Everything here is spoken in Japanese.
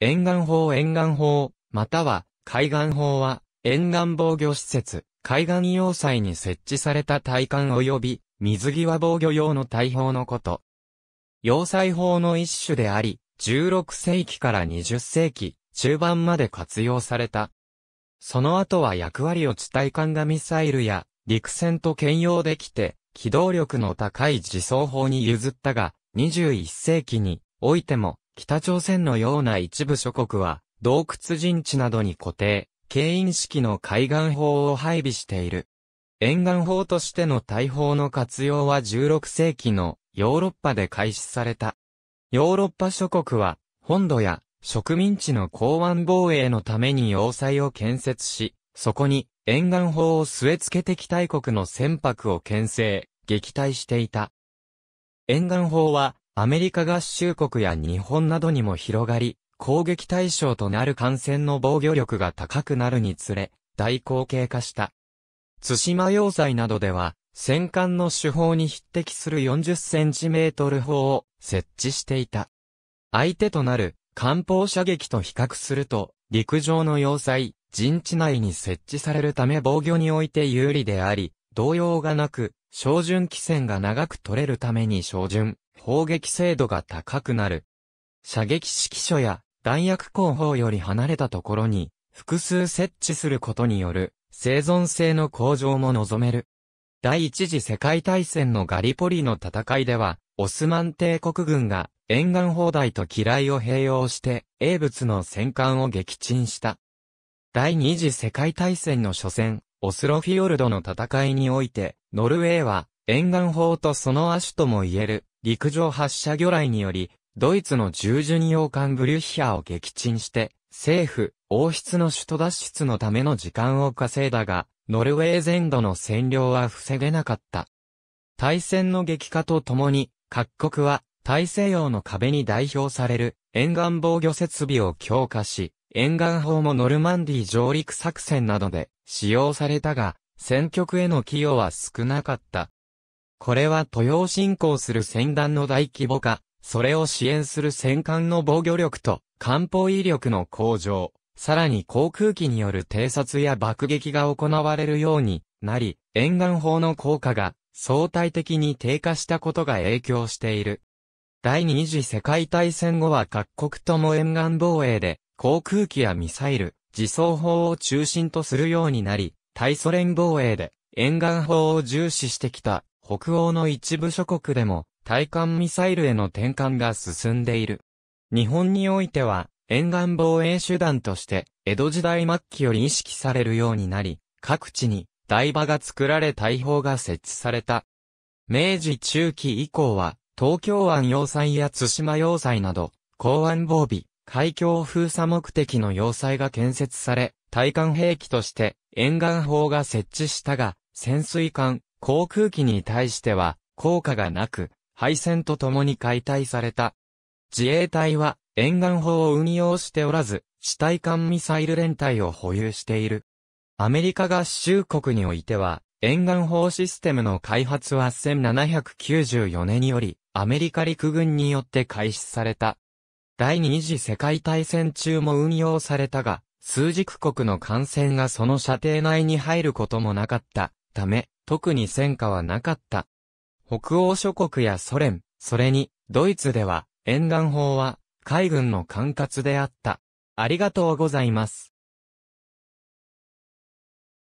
沿岸法沿岸法、または海岸法は、沿岸防御施設、海岸要塞に設置された体幹及び、水際防御用の大砲のこと。要塞法の一種であり、16世紀から20世紀、中盤まで活用された。その後は役割を地対艦がミサイルや陸戦と兼用できて、機動力の高い自走砲に譲ったが、21世紀においても北朝鮮のような一部諸国は、洞窟陣地などに固定、経引式の海岸砲を配備している。沿岸砲としての大砲の活用は16世紀のヨーロッパで開始された。ヨーロッパ諸国は、本土や植民地の港湾防衛のために要塞を建設し、そこに沿岸砲を据え付けて北大国の船舶を牽制、撃退していた。沿岸砲はアメリカ合衆国や日本などにも広がり、攻撃対象となる感染の防御力が高くなるにつれ、大口径化した。対馬要塞などでは、戦艦の手法に匹敵する40センチメートル砲を設置していた。相手となる艦砲射撃と比較すると、陸上の要塞、陣地内に設置されるため防御において有利であり、動揺がなく、照準規線が長く取れるために照準、砲撃精度が高くなる。射撃指揮所や弾薬工法より離れたところに複数設置することによる生存性の向上も望める。第一次世界大戦のガリポリの戦いでは、オスマン帝国軍が沿岸砲台と機雷を併用して英物の戦艦を撃沈した。第二次世界大戦の初戦、オスロフィヨルドの戦いにおいて、ノルウェーは沿岸砲とその亜種とも言える陸上発射魚雷により、ドイツの従順洋艦ブリュッヒャーを撃沈して、政府、王室の首都脱出のための時間を稼いだが、ノルウェー全土の占領は防げなかった。対戦の激化とともに、各国は大西洋の壁に代表される沿岸防御設備を強化し、沿岸法もノルマンディ上陸作戦などで使用されたが、戦局への寄与は少なかった。これは豊洋進行する戦団の大規模化、それを支援する戦艦の防御力と艦砲威力の向上、さらに航空機による偵察や爆撃が行われるようになり、沿岸砲の効果が相対的に低下したことが影響している。第二次世界大戦後は各国とも沿岸防衛で航空機やミサイル、自走砲を中心とするようになり、対ソ連防衛で沿岸砲を重視してきた北欧の一部諸国でも、対艦ミサイルへの転換が進んでいる。日本においては、沿岸防衛手段として、江戸時代末期より意識されるようになり、各地に台場が作られ大砲が設置された。明治中期以降は、東京湾要塞や津島要塞など、港湾防備、海峡封鎖目的の要塞が建設され、対艦兵器として沿岸砲が設置したが、潜水艦、航空機に対しては、効果がなく、敗戦とともに解体された。自衛隊は、沿岸砲を運用しておらず、地対艦ミサイル連隊を保有している。アメリカ合衆国においては、沿岸砲システムの開発は1794年より、アメリカ陸軍によって開始された。第二次世界大戦中も運用されたが、数軸国の艦船がその射程内に入ることもなかったため、特に戦果はなかった。北欧諸国やソ連、それに、ドイツでは、沿岸法は、海軍の管轄であった。ありがとうございます。